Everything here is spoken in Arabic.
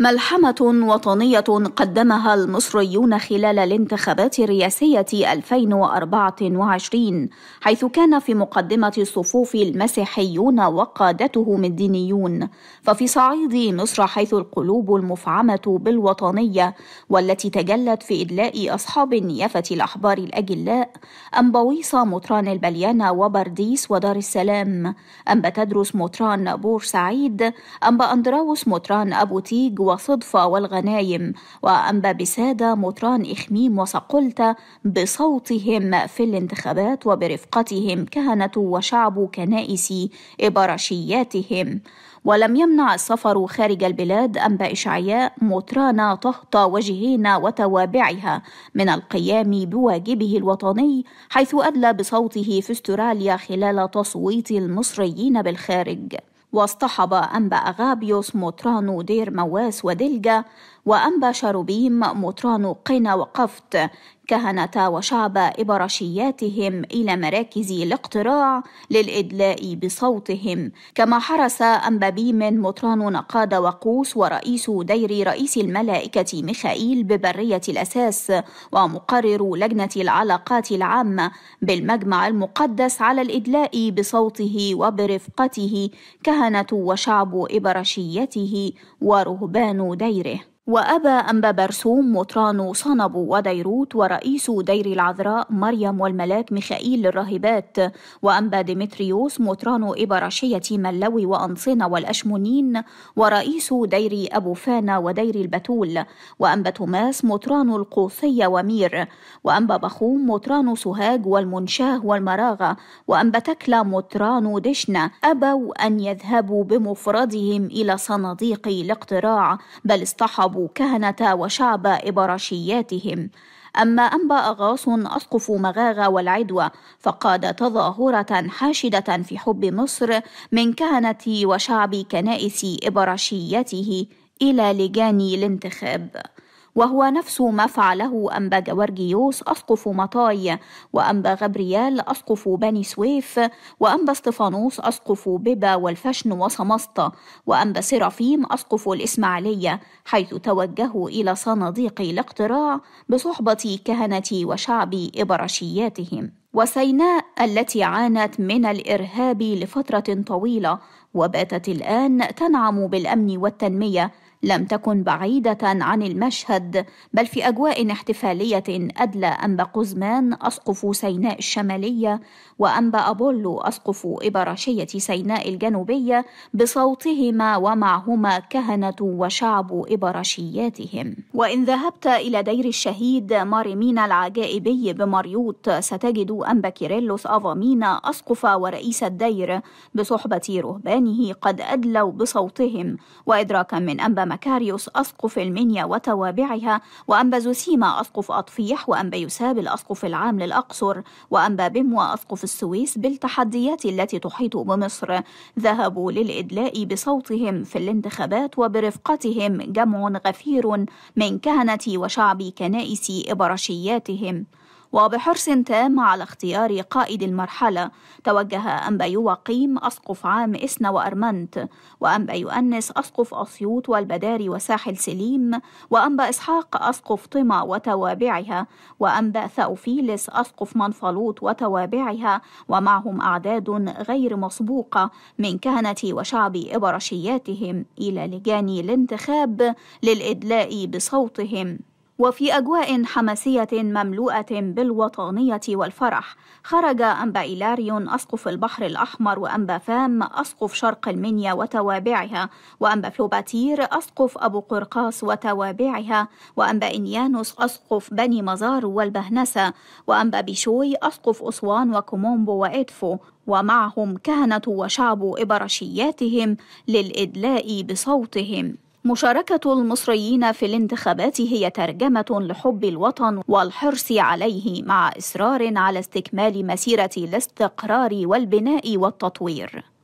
ملحمة وطنية قدمها المصريون خلال الانتخابات الرئاسية 2024 حيث كان في مقدمة الصفوف المسيحيون وقادتهم الدينيون ففي صعيد مصر حيث القلوب المفعمة بالوطنية والتي تجلت في إدلاء أصحاب نيافة الأحبار الأجلاء أنبويصة مطران البليانة وبرديس ودار السلام أنبا تدرس مطران بورسعيد أنبا أندراوس مطران أبو تيج وصدفة والغنايم وأنبى بسادة مطران إخميم وصقلت بصوتهم في الانتخابات وبرفقتهم كهنة وشعب كنائس إبرشياتهم ولم يمنع السفر خارج البلاد أنبا إشعياء مطران طهط وجهين وتوابعها من القيام بواجبه الوطني حيث أدلى بصوته في استراليا خلال تصويت المصريين بالخارج واصطحب أنبأ غابيوس موترانو دير مواس ودلجا وأنبا شاروبيم مطران قنا وقفت كهنة وشعب إبرشياتهم إلى مراكز الاقتراع للإدلاء بصوتهم كما حرس أنبابيم مطران نقاد وقوس ورئيس دير رئيس الملائكة ميخائيل ببرية الأساس ومقرر لجنة العلاقات العامة بالمجمع المقدس على الإدلاء بصوته وبرفقته كهنة وشعب إبرشيته ورهبان ديره وأبى أنبا برسوم مطران صنبو وديروت ورئيس دير العذراء مريم والملاك ميخائيل للراهبات وأنبا ديمتريوس مطران إبراشية ملوي وأنصنة والأشمونين ورئيس دير أبو فانا ودير البتول وأنبا توماس مطران القوصية ومير وأنبا بخوم مطران سهاج والمنشاه والمراغة وأنبا تكلا مطران دشنة أبوا أن يذهبوا بمفردهم إلى صناديق الاقتراع بل اصطحبوا أبو كهنة وشعب إبرشياتهم أما أنبأ أغاص أسقف مغاغة والعدوى فقاد تظاهرة حاشدة في حب مصر من كهنة وشعب كنائس إبرشيته إلى لجان الانتخاب وهو نفس ما فعله أنبا جورجيوس أسقف مطاي وأنبا غبريال أسقف بني سويف وأنبا استفانوس أسقف ببا والفشن وسمسطة وأنبا سيرافيم أسقف الإسماعيلية حيث توجهوا إلى صناديق الاقتراع بصحبة كهنة وشعب إبرشياتهم وسيناء التي عانت من الإرهاب لفترة طويلة وباتت الآن تنعم بالأمن والتنمية لم تكن بعيدة عن المشهد بل في أجواء احتفالية أدلى أنبا قزمان أسقف سيناء الشمالية وأنبا أبولو أسقف إبراشية سيناء الجنوبية بصوتهما ومعهما كهنة وشعب إبراشياتهم وإن ذهبت إلى دير الشهيد ماريمينا العجائبي بمريوط ستجد أنبا كيريلوس أفامينا أسقف ورئيس الدير بصحبة رهبانه قد أدلوا بصوتهم وإدراكا من أنبا مكاريوس أسقف المنيا وتوابعها وأنبا زوسيما أسقف أطفيح وأنبا يساب الأسقف العام للأقصر وأنبا بموى أسقف السويس بالتحديات التي تحيط بمصر ذهبوا للإدلاء بصوتهم في الانتخابات وبرفقتهم جمع غفير من كهنة وشعب كنائس إبرشياتهم وبحرص تام على اختيار قائد المرحلة توجه أنبي وقيم أسقف عام إسنا وأرمنت وأنبا يؤنس أسقف أسيوط والبداري وساحل سليم وأنبا إسحاق أسقف طمة وتوابعها وأنبا ثأوفيلس أسقف منفلوط وتوابعها ومعهم أعداد غير مسبوقة من كهنة وشعب إبرشياتهم إلى لجان الانتخاب للإدلاء بصوتهم وفي أجواء حماسية مملوءة بالوطنية والفرح خرج أنبا إيلاريون أسقف البحر الأحمر وأنبا فام أسقف شرق المنيا وتوابعها وأنبا فلوباتير أسقف أبو قرقاس وتوابعها وأنبا إنيانوس أسقف بني مزار والبهنسة وأنبا بيشوي أسقف أسوان وكومومبو وإدفو ومعهم كهنة وشعب إبرشياتهم للإدلاء بصوتهم مشاركة المصريين في الانتخابات هي ترجمة لحب الوطن والحرص عليه مع إصرار على استكمال مسيرة الاستقرار والبناء والتطوير